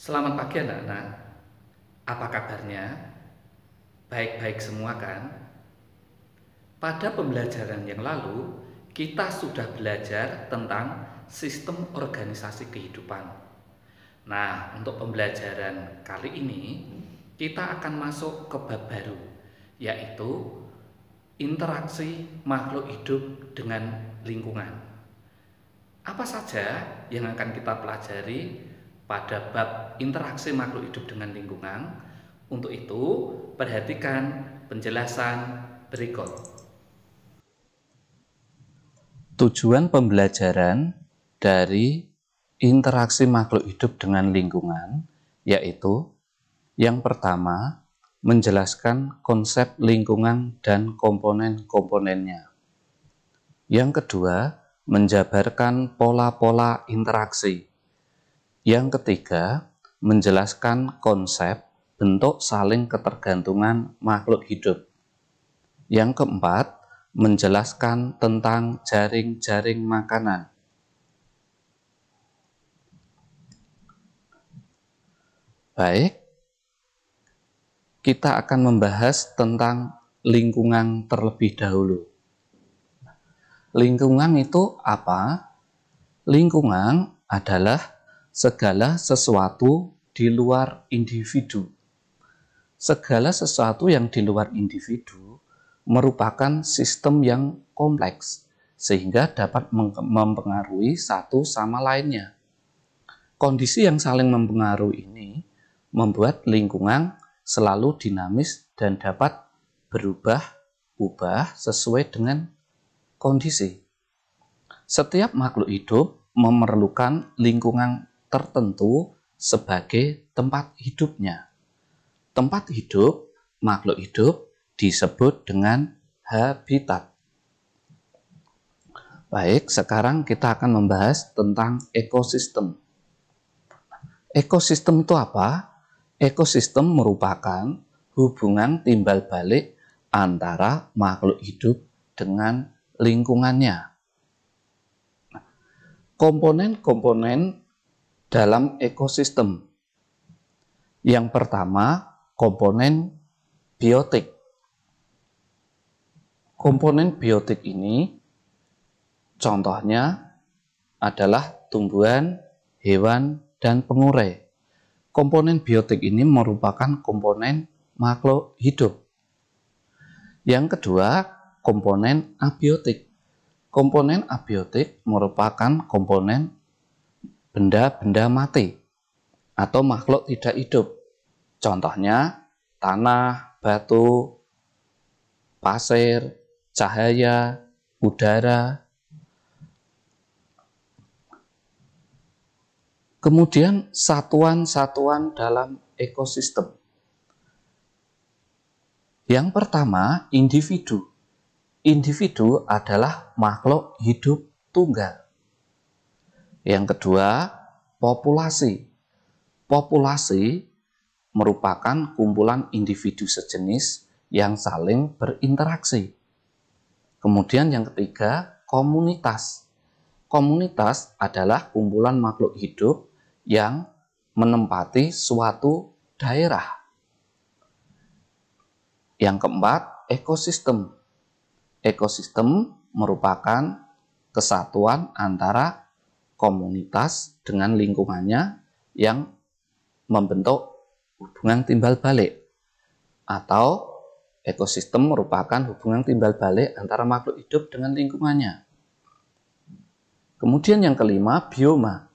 Selamat pagi anak-anak. Apa kabarnya? Baik-baik semua kan? Pada pembelajaran yang lalu, kita sudah belajar tentang sistem organisasi kehidupan. Nah, untuk pembelajaran kali ini, kita akan masuk ke bab baru, yaitu interaksi makhluk hidup dengan lingkungan. Apa saja yang akan kita pelajari pada bab interaksi makhluk hidup dengan lingkungan. Untuk itu, perhatikan penjelasan berikut. Tujuan pembelajaran dari interaksi makhluk hidup dengan lingkungan yaitu yang pertama, menjelaskan konsep lingkungan dan komponen-komponennya. Yang kedua, menjabarkan pola-pola interaksi. Yang ketiga, menjelaskan konsep bentuk saling ketergantungan makhluk hidup. Yang keempat, menjelaskan tentang jaring-jaring makanan. Baik, kita akan membahas tentang lingkungan terlebih dahulu. Lingkungan itu apa? Lingkungan adalah segala sesuatu di luar individu. Segala sesuatu yang di luar individu merupakan sistem yang kompleks, sehingga dapat mempengaruhi satu sama lainnya. Kondisi yang saling mempengaruhi ini membuat lingkungan selalu dinamis dan dapat berubah-ubah sesuai dengan kondisi. Setiap makhluk hidup memerlukan lingkungan tertentu sebagai tempat hidupnya. Tempat hidup makhluk hidup disebut dengan habitat. Baik, sekarang kita akan membahas tentang ekosistem. Ekosistem itu apa? Ekosistem merupakan hubungan timbal balik antara makhluk hidup dengan lingkungannya. Komponen-komponen dalam ekosistem. Yang pertama, komponen biotik. Komponen biotik ini contohnya adalah tumbuhan, hewan, dan pengurai. Komponen biotik ini merupakan komponen makhluk hidup. Yang kedua, komponen abiotik. Komponen abiotik merupakan komponen benda-benda mati atau makhluk tidak hidup. Contohnya tanah, batu, pasir, cahaya, udara. Kemudian satuan-satuan dalam ekosistem. Yang pertama, individu. Individu adalah makhluk hidup tunggal. Yang kedua, populasi. Populasi merupakan kumpulan individu sejenis yang saling berinteraksi. Kemudian yang ketiga, komunitas. Komunitas adalah kumpulan makhluk hidup yang menempati suatu daerah. Yang keempat, ekosistem. Ekosistem merupakan kesatuan antara komunitas dengan lingkungannya yang membentuk hubungan timbal balik atau ekosistem merupakan hubungan timbal balik antara makhluk hidup dengan lingkungannya. Kemudian yang kelima, bioma.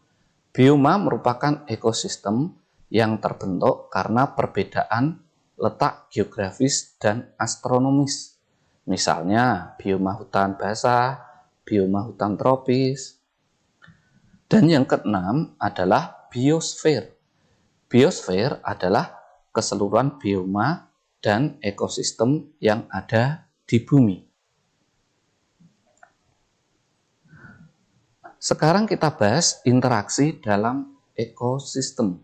Bioma merupakan ekosistem yang terbentuk karena perbedaan letak geografis dan astronomis. Misalnya, bioma hutan basah, bioma hutan tropis, dan yang keenam adalah biosfer. Biosfer adalah keseluruhan bioma dan ekosistem yang ada di bumi. Sekarang kita bahas interaksi dalam ekosistem.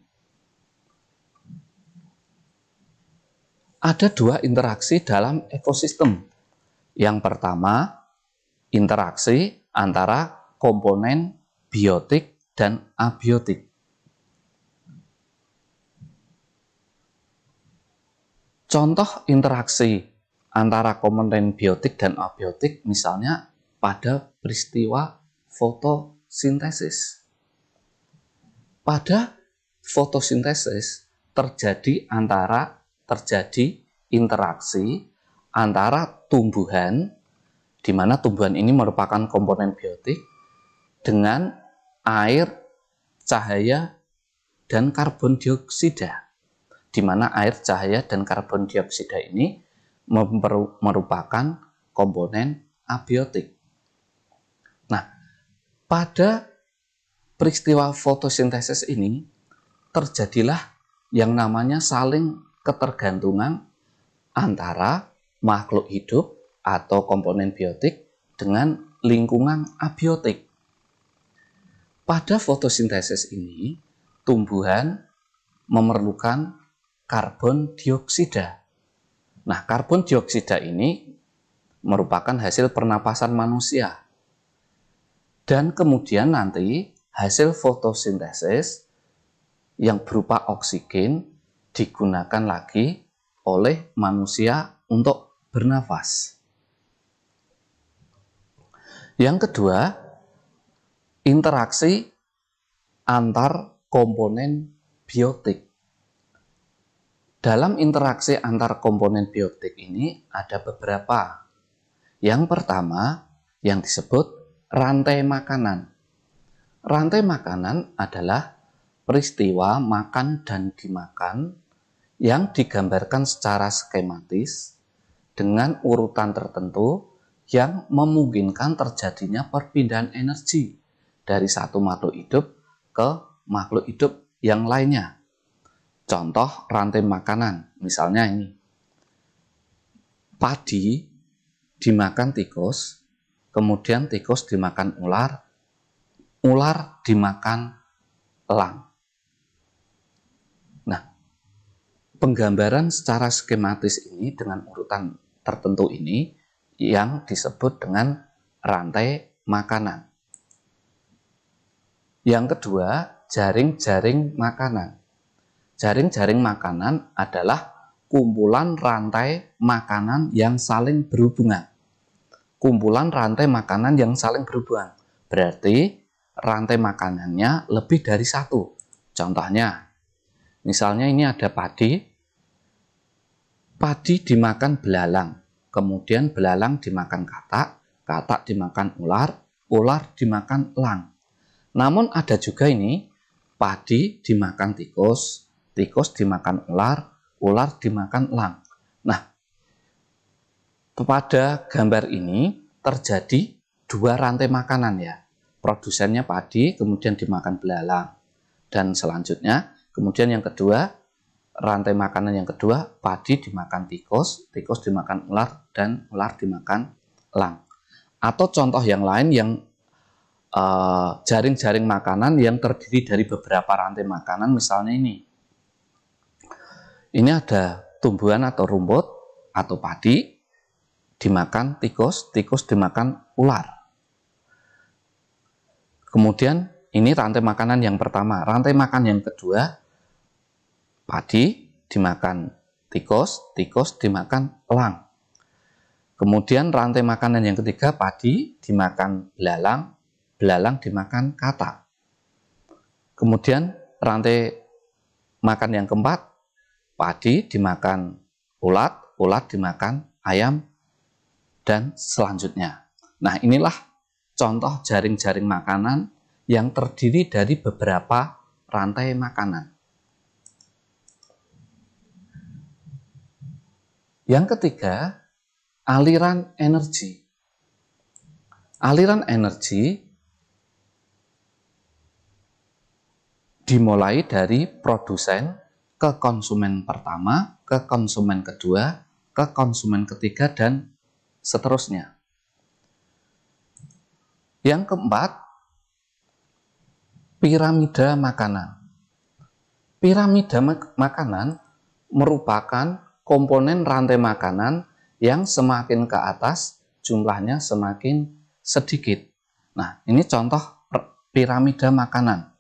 Ada dua interaksi dalam ekosistem. Yang pertama, interaksi antara komponen biotik dan abiotik. Contoh interaksi antara komponen biotik dan abiotik misalnya pada peristiwa fotosintesis. Pada fotosintesis terjadi antara terjadi interaksi antara tumbuhan di mana tumbuhan ini merupakan komponen biotik dengan air, cahaya, dan karbon dioksida. Di mana air, cahaya, dan karbon dioksida ini merupakan komponen abiotik. Nah, pada peristiwa fotosintesis ini terjadilah yang namanya saling ketergantungan antara makhluk hidup atau komponen biotik dengan lingkungan abiotik. Pada fotosintesis ini, tumbuhan memerlukan karbon dioksida. Nah, karbon dioksida ini merupakan hasil pernapasan manusia. Dan kemudian nanti hasil fotosintesis yang berupa oksigen digunakan lagi oleh manusia untuk bernafas. Yang kedua, interaksi antar komponen biotik. Dalam interaksi antar komponen biotik ini ada beberapa. Yang pertama yang disebut rantai makanan. Rantai makanan adalah peristiwa makan dan dimakan yang digambarkan secara skematis dengan urutan tertentu yang memungkinkan terjadinya perpindahan energi dari satu makhluk hidup ke makhluk hidup yang lainnya. Contoh rantai makanan, misalnya ini. Padi dimakan tikus, kemudian tikus dimakan ular, ular dimakan elang. Nah, penggambaran secara skematis ini dengan urutan tertentu ini yang disebut dengan rantai makanan. Yang kedua, jaring-jaring makanan. Jaring-jaring makanan adalah kumpulan rantai makanan yang saling berhubungan. Kumpulan rantai makanan yang saling berhubungan. Berarti rantai makanannya lebih dari satu. Contohnya, misalnya ini ada padi. Padi dimakan belalang, kemudian belalang dimakan katak, katak dimakan ular, ular dimakan elang. Namun ada juga ini padi dimakan tikus, tikus dimakan ular, ular dimakan elang. Nah, pada gambar ini terjadi dua rantai makanan ya. Produsennya padi, kemudian dimakan belalang. Dan selanjutnya, kemudian yang kedua, rantai makanan yang kedua, padi dimakan tikus, tikus dimakan ular, dan ular dimakan elang. Atau contoh yang lain yang Eh, jaring-jaring uh, makanan yang terdiri dari beberapa rantai makanan misalnya ini. Ini ada tumbuhan atau rumput atau padi dimakan tikus, tikus dimakan ular. Kemudian ini rantai makanan yang pertama, rantai makan yang kedua padi dimakan tikus, tikus dimakan elang. Kemudian rantai makanan yang ketiga padi dimakan belalang, belalang dimakan kata. Kemudian rantai makan yang keempat, padi dimakan ulat, ulat dimakan ayam, dan selanjutnya. Nah inilah contoh jaring-jaring makanan yang terdiri dari beberapa rantai makanan. Yang ketiga, aliran energi. Aliran energi dimulai dari produsen ke konsumen pertama, ke konsumen kedua, ke konsumen ketiga, dan seterusnya. Yang keempat, piramida makanan. Piramida mak makanan merupakan komponen rantai makanan yang semakin ke atas jumlahnya semakin sedikit. Nah, ini contoh piramida makanan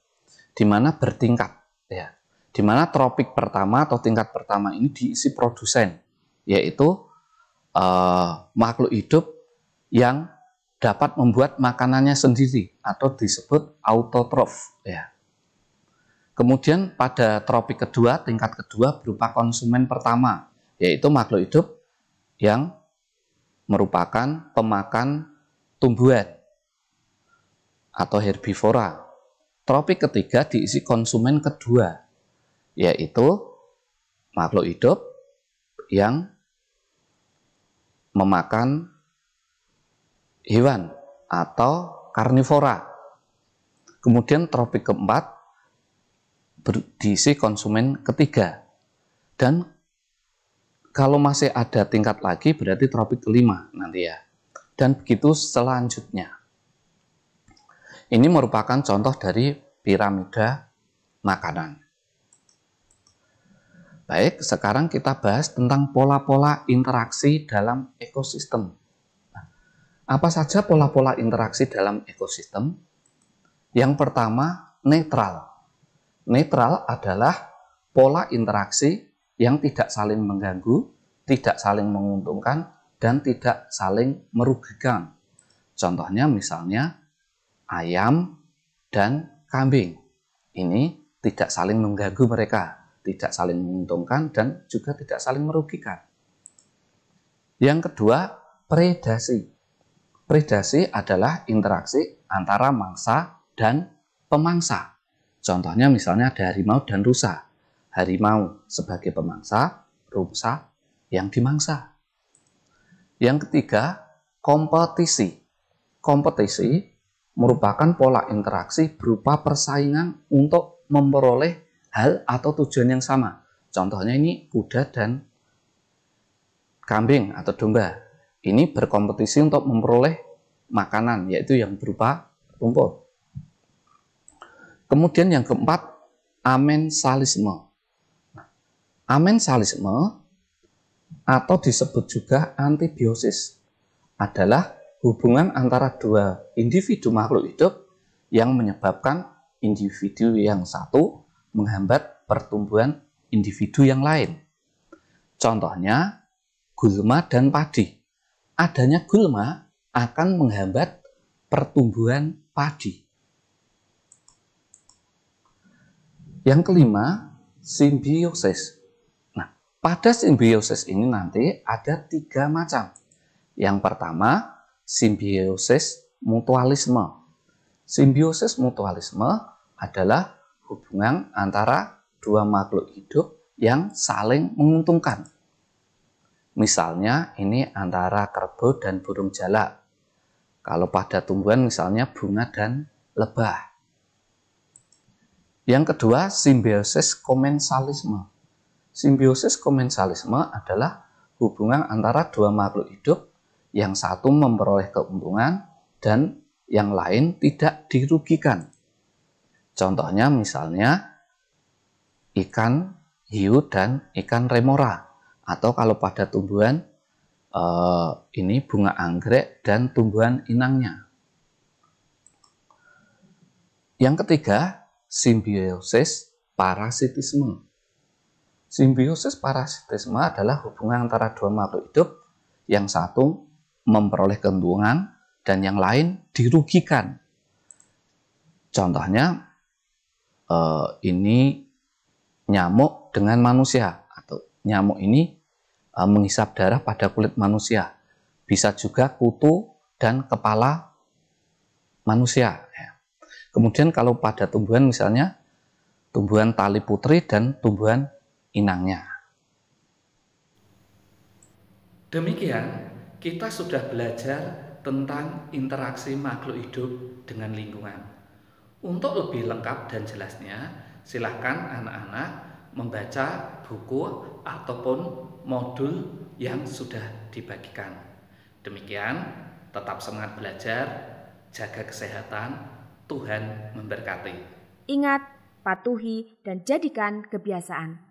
di mana bertingkat ya. Di mana tropik pertama atau tingkat pertama ini diisi produsen yaitu uh, makhluk hidup yang dapat membuat makanannya sendiri atau disebut autotrof ya. Kemudian pada tropik kedua, tingkat kedua berupa konsumen pertama, yaitu makhluk hidup yang merupakan pemakan tumbuhan atau herbivora Tropik ketiga diisi konsumen kedua, yaitu makhluk hidup yang memakan hewan atau karnivora. Kemudian tropik keempat diisi konsumen ketiga. Dan kalau masih ada tingkat lagi berarti tropik kelima nanti ya. Dan begitu selanjutnya. Ini merupakan contoh dari piramida makanan. Baik, sekarang kita bahas tentang pola-pola interaksi dalam ekosistem. Nah, apa saja pola-pola interaksi dalam ekosistem? Yang pertama, netral. Netral adalah pola interaksi yang tidak saling mengganggu, tidak saling menguntungkan, dan tidak saling merugikan. Contohnya misalnya ayam dan kambing. Ini tidak saling mengganggu mereka, tidak saling menguntungkan dan juga tidak saling merugikan. Yang kedua, predasi. Predasi adalah interaksi antara mangsa dan pemangsa. Contohnya misalnya ada harimau dan rusa. Harimau sebagai pemangsa, rusa yang dimangsa. Yang ketiga, kompetisi. Kompetisi merupakan pola interaksi berupa persaingan untuk memperoleh hal atau tujuan yang sama. Contohnya ini kuda dan kambing atau domba. Ini berkompetisi untuk memperoleh makanan, yaitu yang berupa rumput. Kemudian yang keempat, amensalisme. Amensalisme atau disebut juga antibiosis adalah hubungan antara dua individu makhluk hidup yang menyebabkan individu yang satu menghambat pertumbuhan individu yang lain. Contohnya, gulma dan padi. Adanya gulma akan menghambat pertumbuhan padi. Yang kelima, simbiosis. Nah, pada simbiosis ini nanti ada tiga macam. Yang pertama, simbiosis mutualisme. Simbiosis mutualisme adalah hubungan antara dua makhluk hidup yang saling menguntungkan. Misalnya ini antara kerbau dan burung jala. Kalau pada tumbuhan misalnya bunga dan lebah. Yang kedua, simbiosis komensalisme. Simbiosis komensalisme adalah hubungan antara dua makhluk hidup yang satu memperoleh keuntungan dan yang lain tidak dirugikan. Contohnya misalnya ikan hiu dan ikan remora atau kalau pada tumbuhan eh, ini bunga anggrek dan tumbuhan inangnya. Yang ketiga, simbiosis parasitisme. Simbiosis parasitisme adalah hubungan antara dua makhluk hidup yang satu memperoleh keuntungan dan yang lain dirugikan. Contohnya eh, ini nyamuk dengan manusia atau nyamuk ini eh, menghisap darah pada kulit manusia. Bisa juga kutu dan kepala manusia. Ya. Kemudian kalau pada tumbuhan misalnya tumbuhan tali putri dan tumbuhan inangnya. Demikian kita sudah belajar tentang interaksi makhluk hidup dengan lingkungan. Untuk lebih lengkap dan jelasnya, silahkan anak-anak membaca buku ataupun modul yang sudah dibagikan. Demikian, tetap semangat belajar, jaga kesehatan, Tuhan memberkati. Ingat, patuhi, dan jadikan kebiasaan.